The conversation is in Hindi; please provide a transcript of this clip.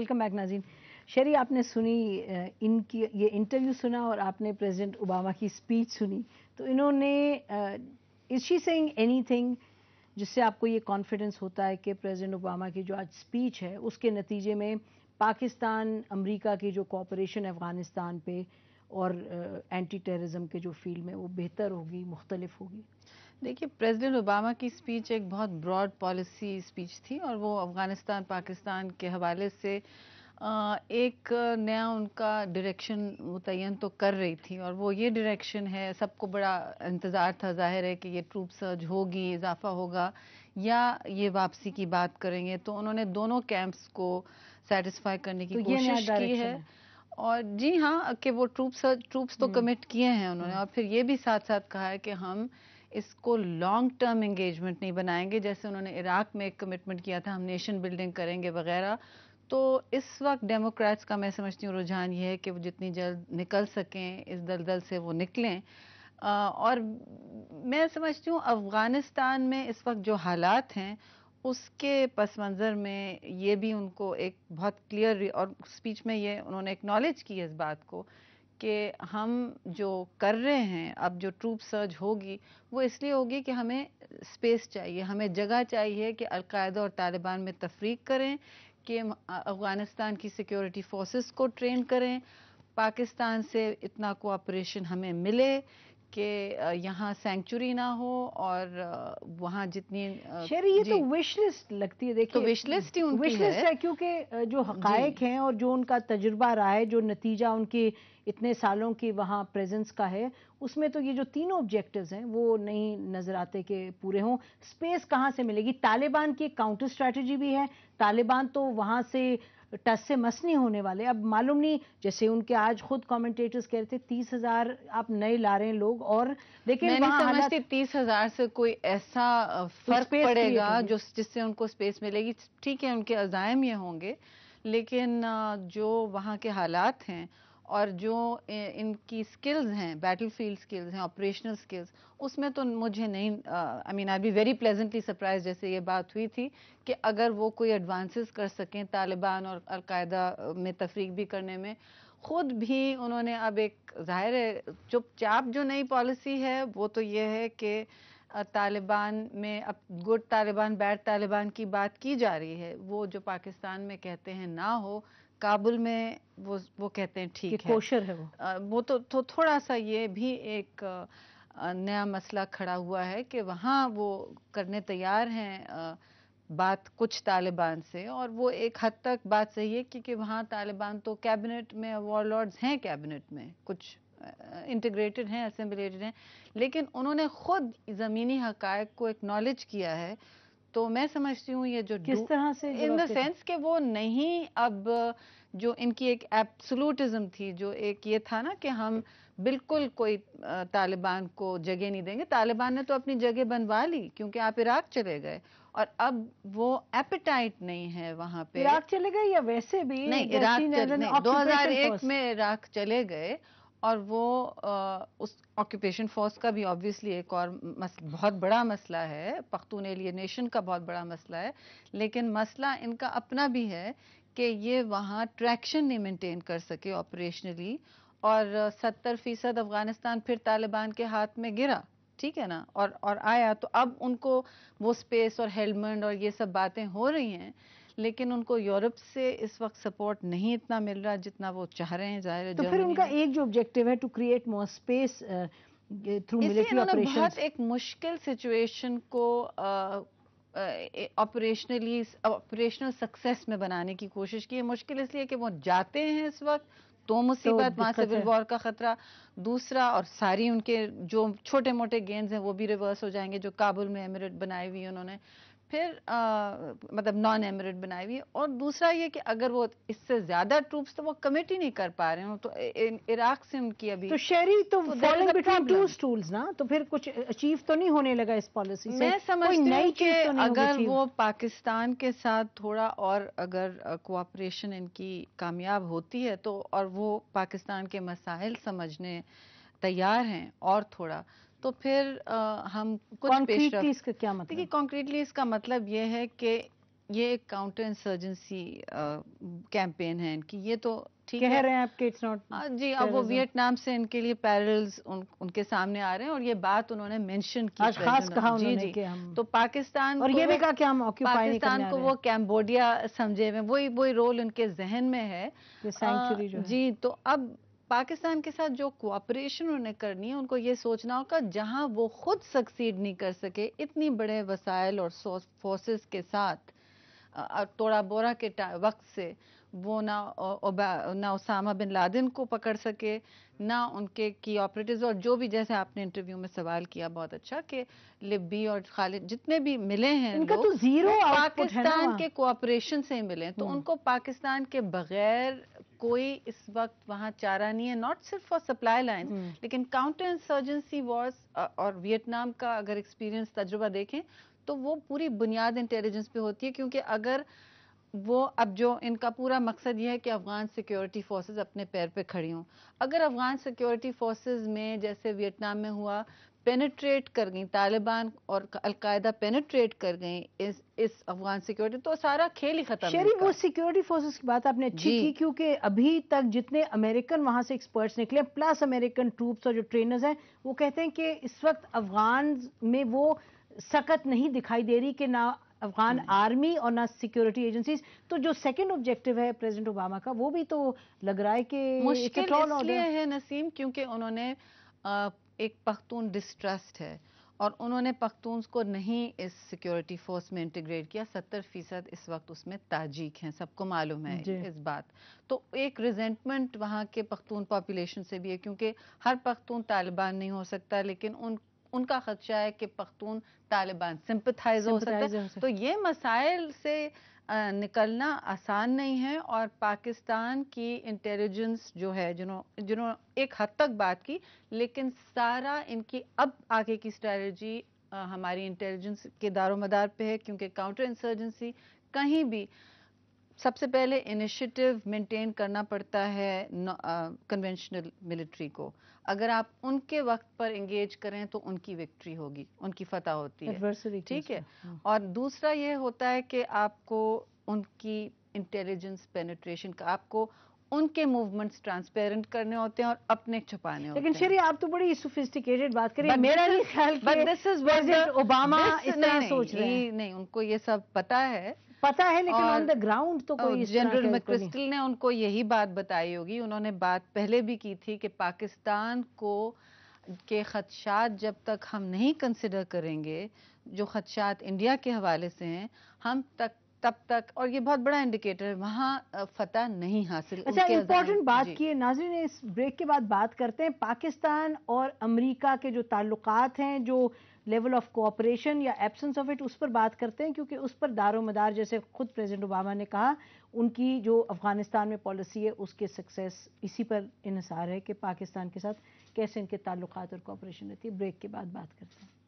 वेलकम बैक नाजीन शरी आपने सुनी इनकी ये इंटरव्यू सुना और आपने प्रेसिडेंट ओबामा की स्पीच सुनी तो इन्होंने इज शी सेइंग एनीथिंग जिससे आपको ये कॉन्फिडेंस होता है कि प्रेसिडेंट ओबामा की जो आज स्पीच है उसके नतीजे में पाकिस्तान अमेरिका की जो कॉपरेशन अफ़गानिस्तान पे और एंटी टेररिज्म के जो फील्ड में वो बेहतर होगी मुख्तलिफ होगी देखिए प्रेसिडेंट ओबामा की स्पीच एक बहुत ब्रॉड पॉलिसी स्पीच थी और वो अफ़गानिस्तान पाकिस्तान के हवाले से एक नया उनका डायरेक्शन मुतन तो कर रही थी और वो ये डायरेक्शन है सबको बड़ा इंतज़ार था जाहिर है कि ये ट्रूप सर्ज होगी इजाफा होगा या ये वापसी की बात करेंगे तो उन्होंने दोनों कैंप्स को सेटिस्फाई करने की तो कोशिश की है और जी हाँ कि वो सर्ज ट्रूप्स तो कमिट हम्म। किए हैं उन्होंने हम्म। और फिर ये भी साथ साथ कहा है कि हम इसको लॉन्ग टर्म इंगेजमेंट नहीं बनाएंगे जैसे उन्होंने इराक में एक कमिटमेंट किया था हम नेशन बिल्डिंग करेंगे वगैरह तो इस वक्त डेमोक्रेट्स का मैं समझती हूँ रुझान ये है कि वो जितनी जल्द निकल सकें इस दलदल से वो निकलें आ, और मैं समझती हूँ अफ़गानिस्तान में इस वक्त जो हालात हैं उसके पस मंज़र में ये भी उनको एक बहुत क्लियर और स्पीच में ये उन्होंने एक्नॉलेज की इस बात को कि हम जो कर रहे हैं अब जो ट्रूप सर्च होगी वो इसलिए होगी कि हमें स्पेस चाहिए हमें जगह चाहिए कि अलकायदा और तालिबान में तफरीक करें कि अफ़गानिस्तान की सिक्योरिटी फोर्सेस को ट्रेन करें पाकिस्तान से इतना कोऑपरेशन हमें मिले कि यहाँ सेंचुरी ना हो और वहाँ जितनी शेर ये तो विश लिस्ट लगती है देखिए तो विश लिस्ट ही उनकी विश लिस्ट है, है क्योंकि जो हकायक हैं और जो उनका तजुर्बा रहा है जो नतीजा उनकी इतने सालों की वहाँ प्रेजेंस का है उसमें तो ये जो तीनों ऑब्जेक्टिव्स हैं वो नहीं नज़र आते कि पूरे हों स्पेस कहाँ से मिलेगी तालिबान की काउंटर स्ट्रैटेजी भी है तालिबान तो वहाँ से टस से मस नहीं होने वाले अब मालूम नहीं जैसे उनके आज खुद कमेंटेटर्स कह रहे थे तीस हजार आप नए ला रहे हैं लोग और देखिए समझती तीस हजार से कोई ऐसा फर्क पड़ेगा जो जिससे उनको स्पेस मिलेगी ठीक है उनके अजायम ये होंगे लेकिन जो वहाँ के हालात हैं और जो इनकी स्किल्स हैं बैटल फील्ड स्किल्स हैं ऑपरेशनल स्किल्स उसमें तो मुझे नहीं I mean I be very pleasantly surprise जैसे ये बात हुई थी कि अगर वो कोई एडवांसेस कर सकें तालिबान और अलकायदा में तफरीक भी करने में ख़ुद भी उन्होंने अब एक जाहिर है चुपचाप जो नई पॉलिसी है वो तो ये है कि तालिबान में अब गुड तालिबान बैड तालिबान की बात की जा रही है वो जो पाकिस्तान में कहते हैं ना हो काबुल में वो वो कहते हैं ठीक है कोशर है वो आ, वो तो, तो थोड़ा सा ये भी एक आ, नया मसला खड़ा हुआ है कि वहाँ वो करने तैयार हैं बात कुछ तालिबान से और वो एक हद तक बात सही है क्योंकि वहाँ तालिबान तो कैबिनेट में वॉरलॉर्ड्स हैं कैबिनेट में कुछ इंटीग्रेटेड हैं असेंबलेटेड हैं लेकिन उन्होंने खुद ज़मीनी हक़ को एक्नॉलेज किया है तो मैं समझती हूँ ये जो किस तरह से इन द सेंस के वो नहीं अब जो इनकी एक एब्सोलूटिज्म थी जो एक ये था ना कि हम बिल्कुल कोई तालिबान को जगह नहीं देंगे तालिबान ने तो अपनी जगह बनवा ली क्योंकि आप इराक चले गए और अब वो एपेटाइट नहीं है वहां पे इराक चले गए या वैसे भी नहीं इराक चले, नहीं, 2001 में इराक चले गए और वो आ, उस ऑक्यूपेशन फोर्स का भी ऑब्वियसली एक और मस, बहुत बड़ा मसला है पख्तून एलियनेशन का बहुत बड़ा मसला है लेकिन मसला इनका अपना भी है कि ये वहाँ ट्रैक्शन नहीं मेंटेन कर सके ऑपरेशनली और सत्तर फीसद अफगानिस्तान फिर तालिबान के हाथ में गिरा ठीक है ना और और आया तो अब उनको वो स्पेस और हेलमेट और ये सब बातें हो रही हैं लेकिन उनको यूरोप से इस वक्त सपोर्ट नहीं इतना मिल रहा जितना वो चाह रहे हैं जाहिर है तो फिर उनका एक जो ऑब्जेक्टिव है to create more space through बहुत एक मुश्किल सिचुएशन को ऑपरेशनली ऑपरेशनल सक्सेस में बनाने की कोशिश की है मुश्किल इसलिए कि वो जाते हैं इस वक्त तो मुसीबत वहां सिविल वॉर का खतरा दूसरा और सारी उनके जो छोटे मोटे गेंद हैं वो भी रिवर्स हो जाएंगे जो काबुल में एमिरेट बनाई हुई उन्होंने फिर आ, मतलब नॉन एमरेट बनाई हुई है और दूसरा ये कि अगर वो इससे ज्यादा ट्रूप्स तो वो कमेटी नहीं कर पा रहे हो तो इराक से उनकी अभी तो शहरी तो टू तो स्टूल्स ना तो फिर कुछ अचीव तो नहीं होने लगा इस पॉलिसी मैं समझती हूँ तो कि अगर वो पाकिस्तान के साथ थोड़ा और अगर कोऑपरेशन इनकी कामयाब होती है तो और वो पाकिस्तान के मसाइल समझने तैयार हैं और थोड़ा तो फिर आ, हम कुछ कॉन्क्रीटली इसका क्या मतलब देखिए कॉन्क्रीटली इसका मतलब ये है कि ये एक काउंटर इंसर्जेंसी कैंपेन है इनकी ये तो ठीक कह है। रहे हैं आपके इट्स नॉट हाँ जी अब वो वियतनाम से इनके लिए पैरल्स उन, उनके सामने आ रहे हैं और ये बात उन्होंने मेंशन की आज खास कहा जी, जी, के हम तो पाकिस्तान और ये भी कहा कि हम पाकिस्तान को वो कैम्बोडिया समझे हुए वही वही रोल उनके जहन में है जी तो अब पाकिस्तान के साथ जो कोऑपरेशन उन्हें करनी है उनको ये सोचना होगा जहां वो खुद सक्सीड नहीं कर सके इतनी बड़े वसाइल और फोर्सेस के साथ तोड़ा बोरा के वक्त से वो ना ना उसामा बिन लादिन को पकड़ सके ना उनके की ऑपरेटिव और जो भी जैसे आपने इंटरव्यू में सवाल किया बहुत अच्छा कि लिब्बी और खालिद जितने भी मिले हैं इनका तो जीरो पाकिस्तान के कोऑपरेशन से ही मिले तो हम्म। उनको पाकिस्तान के बगैर कोई इस वक्त वहाँ चारा नहीं है नॉट सिर्फ फॉर सप्लाई लाइन लेकिन काउंटर इंसर्जेंसी वॉर्स और वियतनाम का अगर एक्सपीरियंस तजुर्बा देखें तो वो पूरी बुनियाद इंटेलिजेंस पे होती है क्योंकि अगर वो अब जो इनका पूरा मकसद यह है कि अफ़गान सिक्योरिटी फोर्सेस अपने पैर पे खड़ी हों अगर अफ़गान सिक्योरिटी फोर्सेस में जैसे वियतनाम में हुआ पेनिट्रेट कर गई तालिबान और अलकायदा पेनिट्रेट कर गई इस इस अफगान सिक्योरिटी तो सारा खेल ही खत्म शरीफ वो सिक्योरिटी फोर्सेस की बात आपने अच्छी की क्योंकि अभी तक जितने अमेरिकन वहां से एक्सपर्ट्स निकले प्लस अमेरिकन ट्रूप्स और जो ट्रेनर्स हैं वो कहते हैं कि इस वक्त अफगान में वो सकत नहीं दिखाई दे रही कि ना अफगान हम्म। आर्मी और ना सिक्योरिटी एजेंसीज तो जो सेकंड ऑब्जेक्टिव है प्रेसिडेंट ओबामा का वो भी तो लग रहा है कि मुश्किल इसलिए है नसीम क्योंकि उन्होंने एक पख्तून डिस्ट्रस्ट है और उन्होंने पख्तून को नहीं इस सिक्योरिटी फोर्स में इंटीग्रेट किया सत्तर फीसद इस वक्त उसमें ताजिक हैं सबको मालूम है इस बात तो एक रिजेंटमेंट वहाँ के पख्तून पॉपुलेशन से भी है क्योंकि हर पख्तून तालिबान नहीं हो सकता लेकिन उन उनका खदशा है कि पख्तून तालिबान सिंपथाइज हो सकता है तो ये मसाइल से निकलना आसान नहीं है और पाकिस्तान की इंटेलिजेंस जो है जिन्होंने जिन्होंने एक हद तक बात की लेकिन सारा इनकी अब आगे की स्ट्रेटजी हमारी इंटेलिजेंस के दारोमदार पे है क्योंकि काउंटर इंसर्जेंसी कहीं भी सबसे पहले इनिशिएटिव मेंटेन करना पड़ता है कन्वेंशनल मिलिट्री को अगर आप उनके वक्त पर इंगेज करें तो उनकी विक्ट्री होगी उनकी फतह होती है ठीक है हाँ। और दूसरा ये होता है कि आपको उनकी इंटेलिजेंस पेनिट्रेशन का आपको उनके मूवमेंट्स ट्रांसपेरेंट करने होते हैं और अपने छुपाने होते हैं लेकिन आप तो बड़ी सोफिस्टिकेटेड बात करिए मेरा नहीं ख्याल दिस इज वर्जिट ओबामा इतना सोच रहे हैं नहीं उनको ये सब पता है पता है लेकिन ऑन द ग्राउंड तो कोई जनरल मैक्रिस्टल ने उनको यही बात बताई होगी उन्होंने बात पहले भी की थी कि पाकिस्तान को के खदशात जब तक हम नहीं कंसिडर करेंगे जो खदशात इंडिया के हवाले से हैं हम तक तब तक और ये बहुत बड़ा इंडिकेटर है वहाँ फतह नहीं हासिल अच्छा इम्पोर्टेंट बात की है नाजरीन इस ब्रेक के बाद बात करते हैं पाकिस्तान और अमेरिका के जो ताल्लुक हैं जो लेवल ऑफ कोऑपरेशन या एब्सेंस ऑफ इट उस पर बात करते हैं क्योंकि उस पर दारो मदार जैसे खुद प्रेसिडेंट ओबामा ने कहा उनकी जो अफगानिस्तान में पॉलिसी है उसके सक्सेस इसी पर इसार है कि पाकिस्तान के साथ कैसे इनके ताल्लुक और कोऑपरेशन रहती है ब्रेक के बाद बात करते हैं